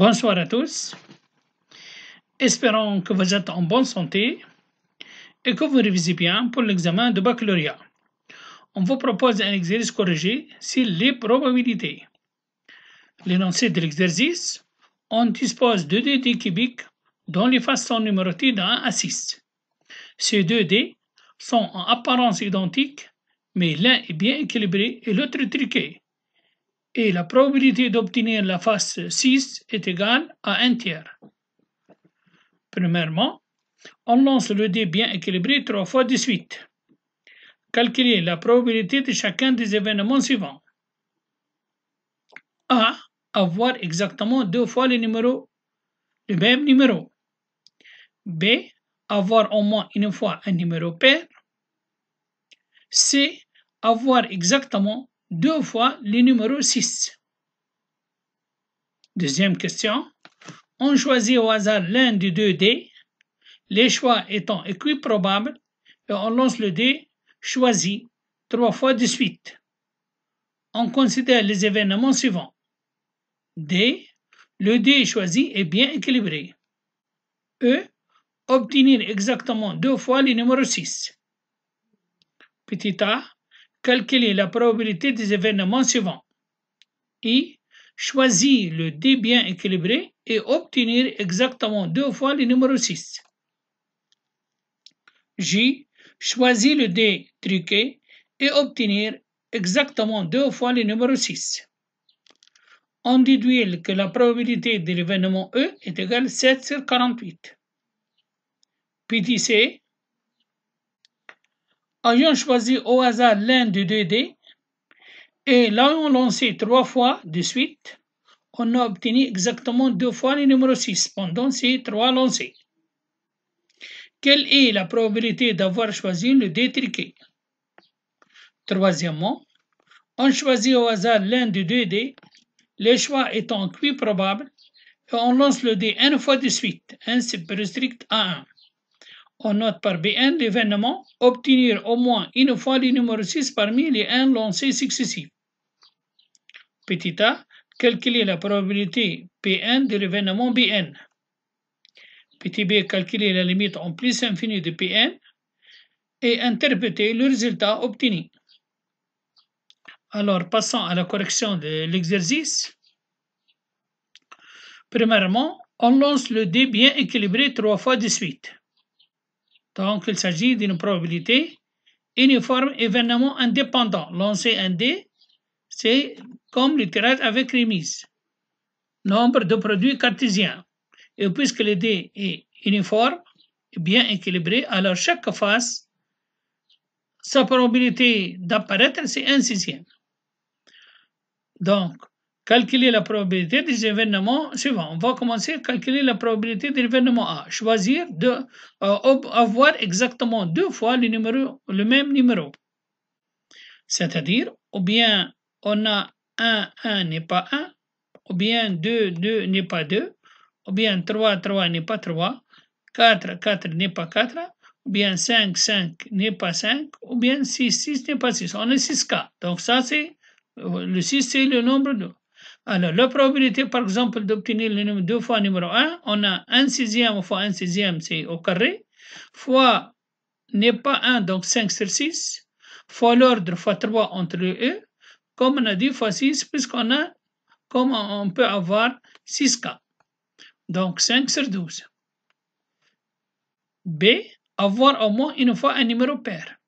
Bonsoir à tous. Espérons que vous êtes en bonne santé et que vous révisez bien pour l'examen de baccalauréat. On vous propose un exercice corrigé sur les probabilités. L'énoncé de l'exercice, on dispose de deux dés cubiques dont les faces sont numérotées d'un à six. Ces deux dés sont en apparence identiques, mais l'un est bien équilibré et l'autre triqué et la probabilité d'obtenir la face 6 est égale à un tiers. Premièrement, on lance le dé bien équilibré trois fois de suite. Calculez la probabilité de chacun des événements suivants. A. Avoir exactement deux fois le le même numéro. B. Avoir au moins une fois un numéro pair. C. Avoir exactement deux fois le numéro 6. Deuxième question. On choisit au hasard l'un des deux dés, les choix étant équiprobables, et on lance le dé choisi trois fois de suite. On considère les événements suivants. D. Le dé choisi est bien équilibré. E. Obtenir exactement deux fois le numéro 6. Petit a calculer la probabilité des événements suivants. I. Choisir le dé bien équilibré et obtenir exactement deux fois le numéro 6. J. Choisir le dé truqué et obtenir exactement deux fois le numéro 6. On déduit que la probabilité de l'événement E est égale à 7 sur 48. Petit c, Ayant choisi au hasard l'un des deux dés et l'ayant lancé trois fois de suite, on a obtenu exactement deux fois le numéro 6 pendant ces trois lancés. Quelle est la probabilité d'avoir choisi le dé triqué Troisièmement, on choisit au hasard l'un des deux dés, les choix étant plus probable, et on lance le dé une fois de suite, ainsi plus strict à 1. On note par BN l'événement obtenir au moins une fois le numéro 6 parmi les N lancés successifs. Petit a, calculer la probabilité Pn de l'événement Bn. Petit b, calculer la limite en plus infinie de Pn et interpréter le résultat obtenu. Alors, passons à la correction de l'exercice. Premièrement, on lance le dé bien équilibré trois fois de suite. Donc, il s'agit d'une probabilité uniforme événement indépendant. Lancer un dé, c'est comme le avec remise. Nombre de produits cartésiens. Et puisque le dé est uniforme, eh bien équilibré, alors chaque face, sa probabilité d'apparaître, c'est un sixième. Donc, Calculer la probabilité des événements suivants. On va commencer à calculer la probabilité de l'événement A. Choisir de euh, avoir exactement deux fois le, même numéro. C'est-à-dire, ou bien on a 1, 1 n'est pas 1, ou bien 2, 2 n'est pas 2, ou bien 3, 3 n'est pas 3, 4, 4 n'est pas 4, ou bien 5, 5 n'est pas 5, ou bien 6, 6 n'est pas 6. On a 6 cas. Donc ça, c'est euh, le 6, c'est le nombre de... Alors, la probabilité, par exemple, d'obtenir le numéro 2 fois numéro 1, on a 1 sixième fois 1 sixième, c'est au carré, fois n'est pas 1, donc 5 sur 6, fois l'ordre, fois 3 entre eux, e, comme on a dit, fois 6, puisqu'on a, comme on peut avoir 6 cas. Donc 5 sur 12. B. Avoir au moins une fois un numéro pair.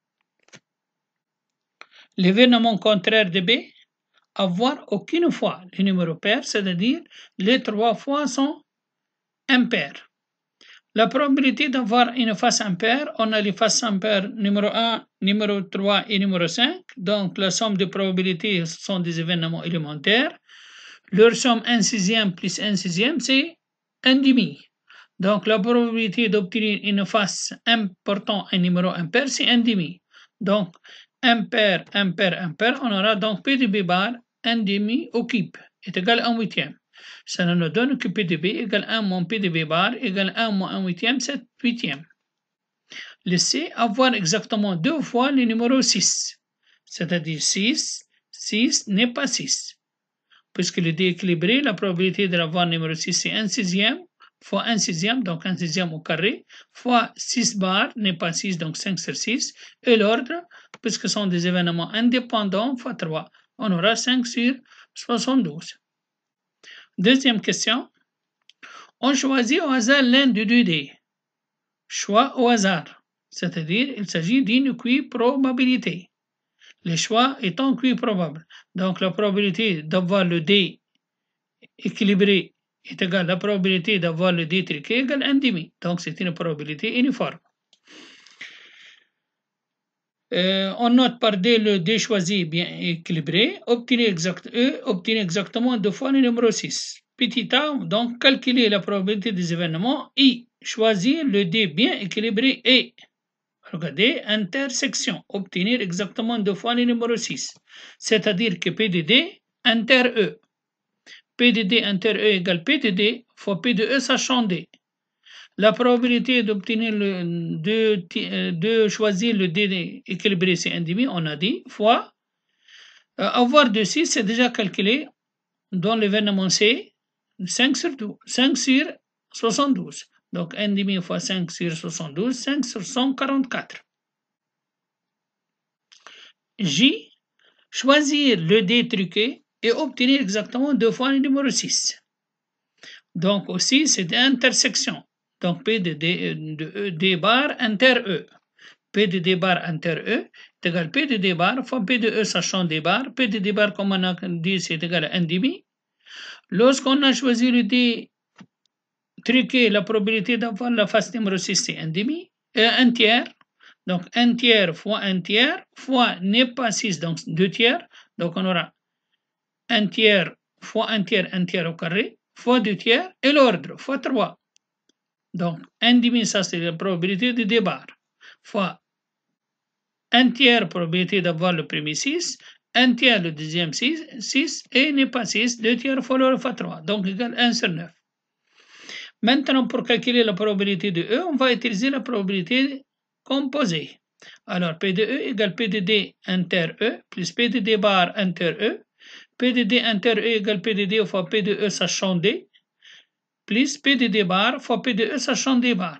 L'événement contraire de B, avoir aucune fois les numéros pairs, c'est-à-dire les trois fois sont impairs. La probabilité d'avoir une face impaire, on a les faces impaires numéro 1, numéro 3 et numéro 5. Donc, la somme des probabilités sont des événements élémentaires. Leur somme 1 sixième plus 1 sixième, c'est 1 demi. Donc, la probabilité d'obtenir une face important un numéro impair, c'est 1 demi. Donc, impair, impair, impair, on aura donc P de B bar 1,5 au cube est égal à 1 huitième. Ça nous donne que P de B égale 1 moins P de B bar égale 1 moins 1 huitième, 7 huitième. Laissez avoir exactement deux fois le numéro 6. C'est-à-dire 6, 6 n'est pas 6. Puisque le équilibré, la probabilité d'avoir numéro 6 c'est 1 sixième fois 1 sixième, donc 1 sixième au carré, fois 6 bar n'est pas 6, donc 5 sur 6. Et l'ordre, puisque ce sont des événements indépendants, fois 3, on aura 5 sur 72. Deuxième question. On choisit au hasard l'un des deux dés. Choix au hasard, c'est-à-dire il s'agit d'une qui-probabilité. Le choix étant qui-probable, donc la probabilité d'avoir le dé équilibré est égale à la probabilité d'avoir le dé triqué égale 1,5. Donc c'est une probabilité uniforme. Euh, on note par D le D choisi bien équilibré, obtenir exact, e, obtenez exactement deux fois le numéro 6. Petit a, donc calculer la probabilité des événements. I, choisir le dé bien équilibré et regardez, intersection, obtenir exactement deux fois le numéro 6. C'est-à-dire que PDD inter E. pdd inter E égale PDD fois P e, sachant D. La probabilité d'obtenir le, de, euh, de choisir le dé équilibré, c'est demi, on a dit, fois. Euh, avoir de 6, c'est déjà calculé dans l'événement C, 5 sur, 5 72. Donc demi fois 5 sur 72, 5 sur 144. J, choisir le dé truqué et obtenir exactement 2 fois le numéro 6. Donc aussi, c'est d'intersection. Donc P de euh, e, D, bar inter E. P de D bar inter E est égal P de D bar fois P de E sachant D bar. P de D bar, comme on a dit, c'est égal à 1,5. Lorsqu'on a choisi le D triqué, la probabilité d'avoir la face numéro 6, c'est 1,5. Et 1 tiers. Donc 1 tiers fois 1 tiers fois n'est pas 6, donc 2 tiers. Donc on aura 1 tiers fois 1 tiers, 1 tiers au carré, fois 2 tiers, et l'ordre, fois 3. Donc, 1 demi, ça c'est la probabilité de départ, fois 1 tiers probabilité d'avoir le premier 6, 1 tiers le deuxième 6, 6 et n'est pas 6, 2 tiers fois le fois 3, donc égale 1 sur 9. Maintenant, pour calculer la probabilité de E, on va utiliser la probabilité composée. Alors, P de E égale P de D inter E plus P de D bar inter E. P de D inter E égale P de D fois P de E sachant D plus PDD bar fois PDE, sachant D bar.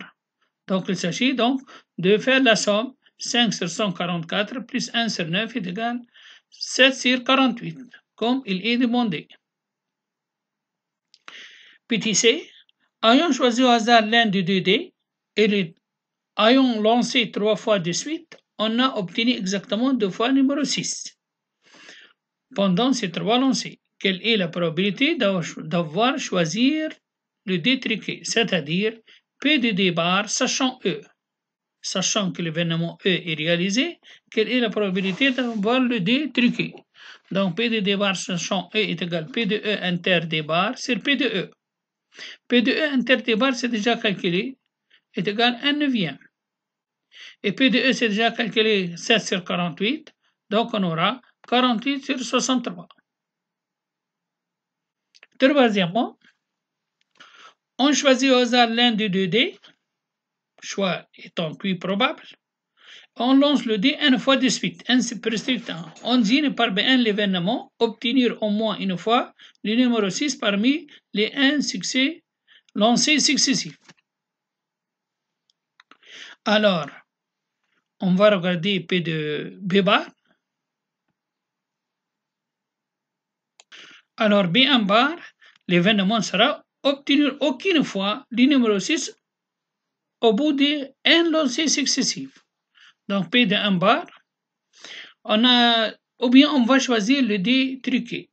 Donc, il s'agit donc de faire la somme 5 sur 144 plus 1 sur 9 est égal 7 sur 48, comme il est demandé. Petit c, ayant choisi au hasard l'un des deux D et ayant lancé trois fois de suite, on a obtenu exactement deux fois le numéro 6. Pendant ces trois lancers, quelle est la probabilité d'avoir choisi le détriquer, c'est-à-dire P de débarre sachant E, sachant que l'événement E est réalisé, quelle est la probabilité d'avoir le truqué Donc P de D sachant E est égal P de E inter D sur P de E. P de E inter D c'est déjà calculé, est égal à 1 neuvième. Et P de E c'est déjà calculé 7 sur 48, donc on aura 48 sur 63. Troisièmement, on choisit au hasard l'un des deux dés, choix étant plus probable. On lance le dé une fois de suite, ainsi suite. On dit par B1 l'événement, obtenir au moins une fois le numéro 6 parmi les 1 succès lancés successifs. Alors, on va regarder P de B bar. Alors, B1 bar, l'événement sera obtenir aucune fois le numéro 6 au bout d'un lancer successif. Donc P de 1 bar. On ou bien on va choisir le dé truqué,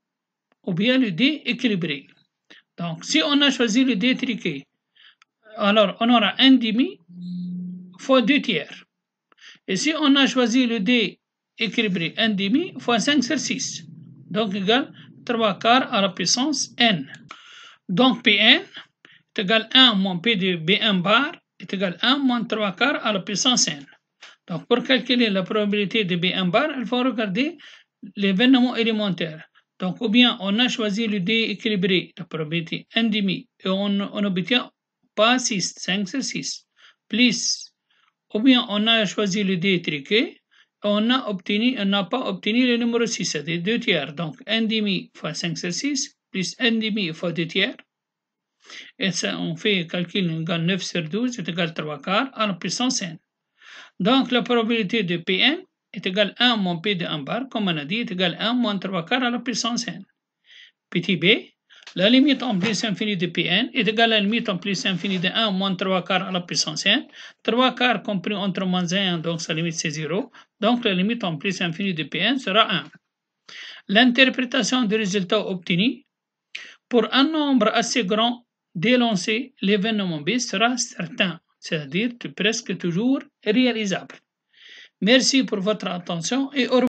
ou bien le dé équilibré. Donc si on a choisi le dé truqué, alors on aura 1 demi fois 2 tiers. Et si on a choisi le dé équilibré, 1 demi fois 5 sur 6, donc égal 3 quarts à la puissance n. Donc Pn est égal à 1 moins P de B1 bar est égal à 1 moins 3 quarts à la puissance n. Donc pour calculer la probabilité de B1 bar, il faut regarder l'événement élémentaire. Donc ou bien on a choisi le dé équilibré, la probabilité 1,5 et on, on obtient pas 6, 5 6, plus ou bien on a choisi le dé triqué, on a obtenu, on n'a pas obtenu le numéro 6, c'est-à-dire 2 tiers. Donc 1,5 fois 5 6, plus 1,5 fois 2 tiers. Et ça, on fait le calcul, on gagne 9 sur 12 est égal à 3 quarts à la puissance n. Donc, la probabilité de Pn est égale à 1 moins P de 1 bar, comme on a dit, est égale à 1 moins 3 quarts à la puissance n. Petit b, la limite en plus infinie de Pn est égale à la limite en plus infinie de 1 moins 3 quarts à la puissance n. 3 quarts compris entre moins 1, donc sa limite c'est 0. Donc, la limite en plus infinie de Pn sera 1. L'interprétation du résultat obtenu pour un nombre assez grand d'élancés, l'événement B sera certain, c'est-à-dire presque toujours réalisable. Merci pour votre attention et au revoir.